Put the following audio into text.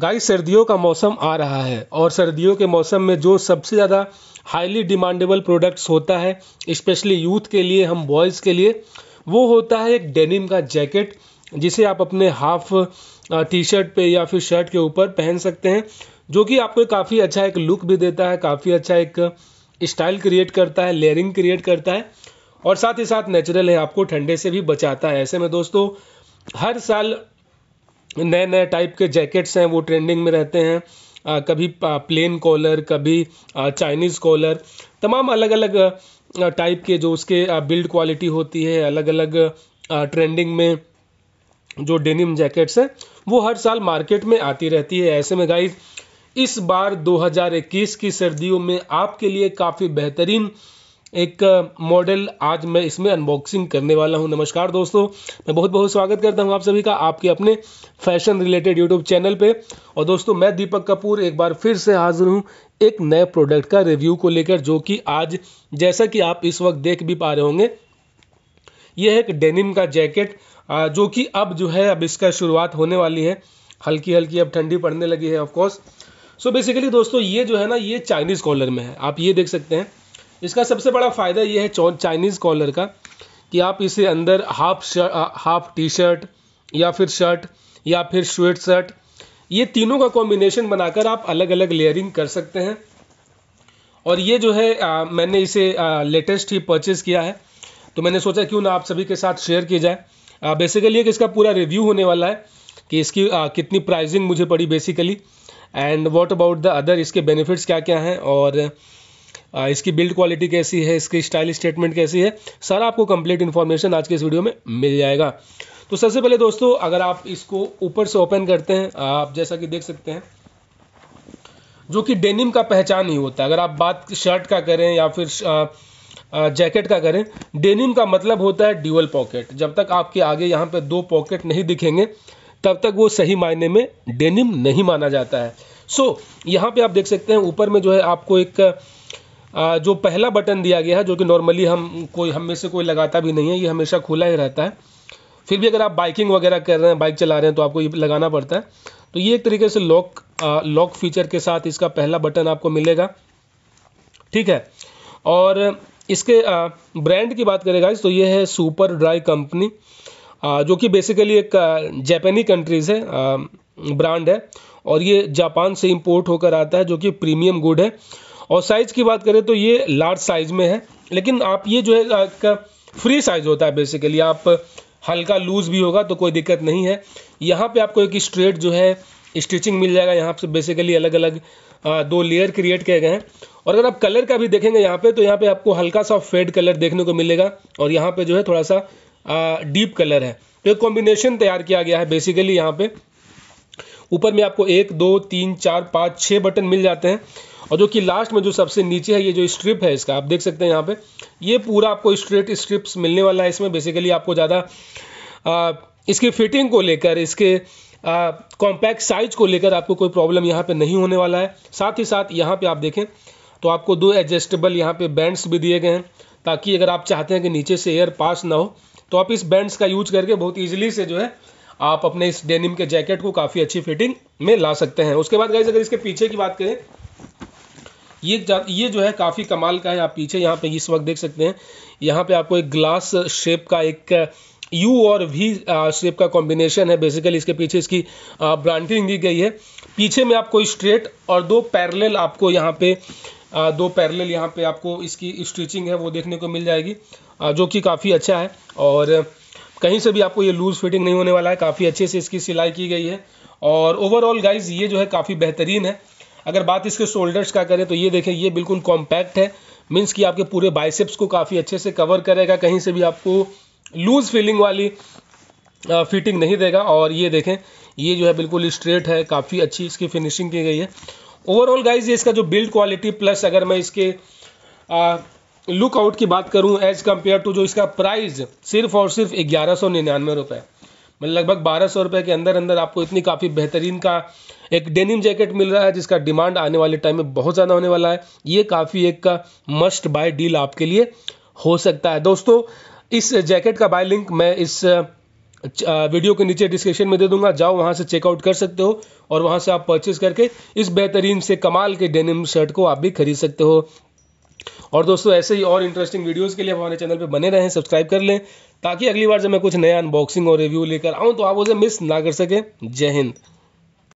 guys सर्दियों का मौसम आ रहा है और सर्दियों के मौसम में जो सबसे ज़्यादा हाईली डिमांडेबल प्रोडक्ट्स होता है इस्पेशली यूथ के लिए हम बॉयज़ के लिए वो होता है एक डेनिम का जैकेट जिसे आप अपने हाफ टी शर्ट पे या फिर शर्ट के ऊपर पहन सकते हैं जो कि आपको काफ़ी अच्छा एक लुक भी देता है काफ़ी अच्छा एक स्टाइल क्रिएट करता है लेयरिंग क्रिएट करता है और साथ ही साथ नेचुरल है आपको ठंडे से भी बचाता है ऐसे में दोस्तों हर साल नए नए टाइप के जैकेट्स हैं वो ट्रेंडिंग में रहते हैं आ, कभी प्लेन कॉलर कभी चाइनीज़ कॉलर तमाम अलग अलग टाइप के जो उसके बिल्ड क्वालिटी होती है अलग अलग ट्रेंडिंग में जो डेनिम जैकेट्स हैं वो हर साल मार्केट में आती रहती है ऐसे में गाइस इस बार 2021 की सर्दियों में आपके लिए काफ़ी बेहतरीन एक मॉडल आज मैं इसमें अनबॉक्सिंग करने वाला हूं नमस्कार दोस्तों मैं बहुत बहुत स्वागत करता हूं आप सभी का आपके अपने फैशन रिलेटेड यूट्यूब चैनल पे और दोस्तों मैं दीपक कपूर एक बार फिर से हाजिर हूं एक नए प्रोडक्ट का रिव्यू को लेकर जो कि आज जैसा कि आप इस वक्त देख भी पा रहे होंगे यह एक डेनिम का जैकेट जो कि अब जो है अब इसका शुरुआत होने वाली है हल्की हल्की अब ठंडी पड़ने लगी है ऑफकोर्स सो बेसिकली दोस्तों ये जो है ना ये चाइनीज़ कॉलर में है आप ये देख सकते हैं इसका सबसे बड़ा फ़ायदा ये है चाइनीज़ कॉलर का कि आप इसे अंदर हाफ हाफ टी शर्ट या फिर शर्ट या फिर स्वेट शर्ट ये तीनों का कॉम्बिनेशन बनाकर आप अलग अलग लेयरिंग कर सकते हैं और ये जो है आ, मैंने इसे लेटेस्ट ही परचेज़ किया है तो मैंने सोचा क्यों ना आप सभी के साथ शेयर किया जाए बेसिकली ये कि इसका पूरा रिव्यू होने वाला है कि इसकी आ, कितनी प्राइसिंग मुझे पड़ी basically and what about the other इसके बेनिफिट्स क्या क्या हैं और इसकी बिल्ड क्वालिटी कैसी है इसकी स्टाइल स्टेटमेंट कैसी है सारा आपको कंप्लीट इन्फॉर्मेशन आज के इस वीडियो में मिल जाएगा तो सबसे पहले दोस्तों अगर आप इसको ऊपर से ओपन करते हैं आप जैसा कि देख सकते हैं जो कि डेनिम का पहचान ही होता है अगर आप बात शर्ट का करें या फिर जैकेट का करें डेनिम का मतलब होता है ड्यूअल पॉकेट जब तक आपके आगे यहाँ पे दो पॉकेट नहीं दिखेंगे तब तक वो सही मायने में डेनिम नहीं माना जाता है सो so, यहाँ पे आप देख सकते हैं ऊपर में जो है आपको एक जो पहला बटन दिया गया है जो कि नॉर्मली हम कोई हम में से कोई लगाता भी नहीं है ये हमेशा खुला ही रहता है फिर भी अगर आप बाइकिंग वगैरह कर रहे हैं बाइक चला रहे हैं तो आपको ये लगाना पड़ता है तो ये एक तरीके से लॉक लॉक फीचर के साथ इसका पहला बटन आपको मिलेगा ठीक है और इसके ब्रांड की बात करेगा तो ये है सुपर ड्राई कंपनी जो कि बेसिकली एक जापानी कंट्रीज है ब्रांड है और ये जापान से इंपोर्ट होकर आता है जो कि प्रीमियम गुड है और साइज़ की बात करें तो ये लार्ज साइज़ में है लेकिन आप ये जो है आपका फ्री साइज़ होता है बेसिकली आप हल्का लूज़ भी होगा तो कोई दिक्कत नहीं है यहाँ पे आपको एक स्ट्रेट जो है स्टिचिंग मिल जाएगा यहाँ से बेसिकली अलग अलग दो लेयर क्रिएट किए गए हैं और अगर आप कलर का भी देखेंगे यहाँ पे तो यहाँ पे आपको हल्का सा फेड कलर देखने को मिलेगा और यहाँ पे जो है थोड़ा सा डीप कलर है तो एक कॉम्बिनेशन तैयार किया गया है बेसिकली यहाँ पे ऊपर में आपको एक दो तीन चार पाँच छः बटन मिल जाते हैं और जो कि लास्ट में जो सबसे नीचे है ये जो स्ट्रिप है इसका आप देख सकते हैं यहाँ पे ये पूरा आपको स्ट्रेट स्ट्रिप्स मिलने वाला है इसमें बेसिकली आपको ज़्यादा इसकी फिटिंग को लेकर इसके कॉम्पैक्ट साइज को लेकर आपको कोई प्रॉब्लम यहाँ पे नहीं होने वाला है साथ ही साथ यहाँ पे आप देखें तो आपको दो एडजस्टेबल यहाँ पे बैंड्स भी दिए गए हैं ताकि अगर आप चाहते हैं कि नीचे से एयर पास ना हो तो आप इस बैंड्स का यूज करके बहुत ईजिली से जो है आप अपने इस डेनिम के जैकेट को काफ़ी अच्छी फिटिंग में ला सकते हैं उसके बाद गाइज अगर इसके पीछे की बात करें ये ये जो है काफ़ी कमाल का है आप पीछे यहाँ पे इस वक्त देख सकते हैं यहाँ पे आपको एक ग्लास शेप का एक यू और वी शेप का कॉम्बिनेशन है बेसिकली इसके पीछे इसकी ब्रांडिंग दी गई है पीछे में आपको स्ट्रेट और दो पैरेलल आपको यहाँ पे आ, दो पैरेलल यहाँ पे आपको इसकी स्टिचिंग है वो देखने को मिल जाएगी आ, जो कि काफ़ी अच्छा है और कहीं से भी आपको ये लूज़ फिटिंग नहीं होने वाला है काफ़ी अच्छे से इसकी सिलाई की गई है और ओवरऑल गाइज ये जो है काफ़ी बेहतरीन है अगर बात इसके शोल्डर्स का करें तो ये देखें ये बिल्कुल कॉम्पैक्ट है मीन्स कि आपके पूरे बाइसेप्स को काफ़ी अच्छे से कवर करेगा कहीं से भी आपको लूज़ फीलिंग वाली फिटिंग नहीं देगा और ये देखें ये जो है बिल्कुल स्ट्रेट है काफ़ी अच्छी इसकी फिनिशिंग की गई है ओवरऑल गाइज ये इसका जो बिल्ड क्वालिटी प्लस अगर मैं इसके लुकआउट की बात करूं एज़ कम्पेयर टू जो इसका प्राइस सिर्फ और सिर्फ ग्यारह सौ निन्यानवे रुपये मतलब लगभग बारह सौ रुपये के अंदर अंदर आपको इतनी काफ़ी बेहतरीन का एक डेनिम जैकेट मिल रहा है जिसका डिमांड आने वाले टाइम में बहुत ज़्यादा होने वाला है ये काफ़ी एक का मस्ट बाय डील आपके लिए हो सकता है दोस्तों इस जैकेट का बाय लिंक मैं इस वीडियो के नीचे डिस्क्रिप्शन में दे दूंगा जाओ वहाँ से चेकआउट कर सकते हो और वहाँ से आप परचेज करके इस बेहतरीन से कमाल के डेनिम शर्ट को आप भी खरीद सकते हो और दोस्तों ऐसे ही और इंटरेस्टिंग वीडियोस के लिए हमारे चैनल पर बने रहें सब्सक्राइब कर लें ताकि अगली बार जब मैं कुछ नया अनबॉक्सिंग और रिव्यू लेकर आऊँ तो आप उसे मिस ना कर सकें जय हिंद